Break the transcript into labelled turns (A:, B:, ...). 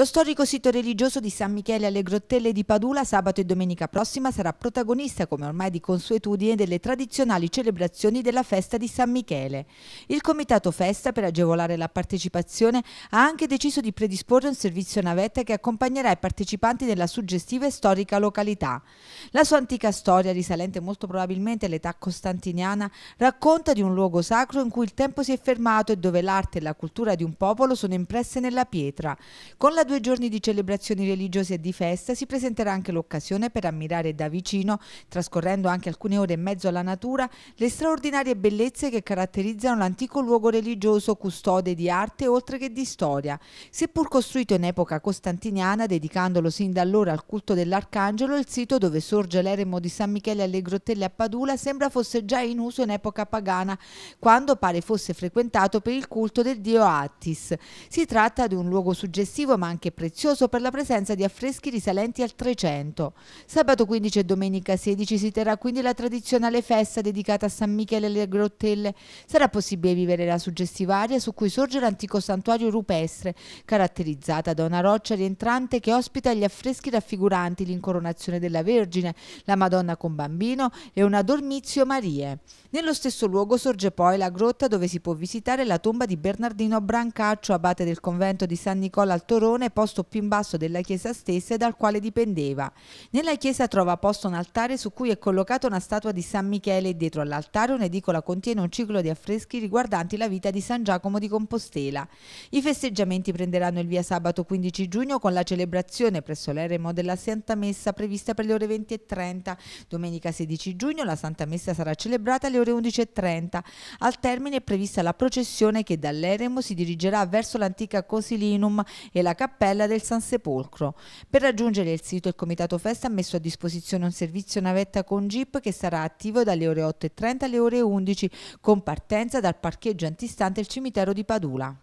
A: Lo storico sito religioso di San Michele alle Grottelle di Padula sabato e domenica prossima sarà protagonista, come ormai di consuetudine, delle tradizionali celebrazioni della festa di San Michele. Il Comitato Festa, per agevolare la partecipazione, ha anche deciso di predisporre un servizio navetta che accompagnerà i partecipanti nella suggestiva e storica località. La sua antica storia, risalente molto probabilmente all'età costantiniana, racconta di un luogo sacro in cui il tempo si è fermato e dove l'arte e la cultura di un popolo sono impresse nella pietra. Con la due giorni di celebrazioni religiose e di festa si presenterà anche l'occasione per ammirare da vicino, trascorrendo anche alcune ore e mezzo alla natura, le straordinarie bellezze che caratterizzano l'antico luogo religioso custode di arte oltre che di storia. Seppur costruito in epoca costantiniana, dedicandolo sin da allora al culto dell'Arcangelo, il sito dove sorge l'eremo di San Michele alle Grottelle a Padula sembra fosse già in uso in epoca pagana, quando pare fosse frequentato per il culto del dio Attis. Si tratta di un luogo suggestivo ma anche anche prezioso per la presenza di affreschi risalenti al 300. Sabato 15 e domenica 16 si terrà quindi la tradizionale festa dedicata a San Michele alle Grottelle. Sarà possibile vivere la suggestiva aria su cui sorge l'antico santuario rupestre, caratterizzata da una roccia rientrante che ospita gli affreschi raffiguranti l'incoronazione della Vergine, la Madonna con bambino e una Dormizio Marie. Nello stesso luogo sorge poi la grotta dove si può visitare la tomba di Bernardino Brancaccio, abate del convento di San Nicola al Torone, balcone posto più in basso della chiesa stessa e dal quale dipendeva. Nella chiesa trova posto un altare su cui è collocata una statua di San Michele e dietro all'altare un'edicola contiene un ciclo di affreschi riguardanti la vita di San Giacomo di Compostela. I festeggiamenti prenderanno il via sabato 15 giugno con la celebrazione presso l'eremo della Santa Messa prevista per le ore 20 e 30. Domenica 16 giugno la Santa Messa sarà celebrata alle ore 11 e 30. Al termine è prevista la processione che dall'eremo si dirigerà verso l'antica Cosilinum e la cappella cappella del San Sepolcro. Per raggiungere il sito il Comitato Festa ha messo a disposizione un servizio navetta con jeep che sarà attivo dalle ore 8.30 alle ore 11 con partenza dal parcheggio antistante il cimitero di Padula.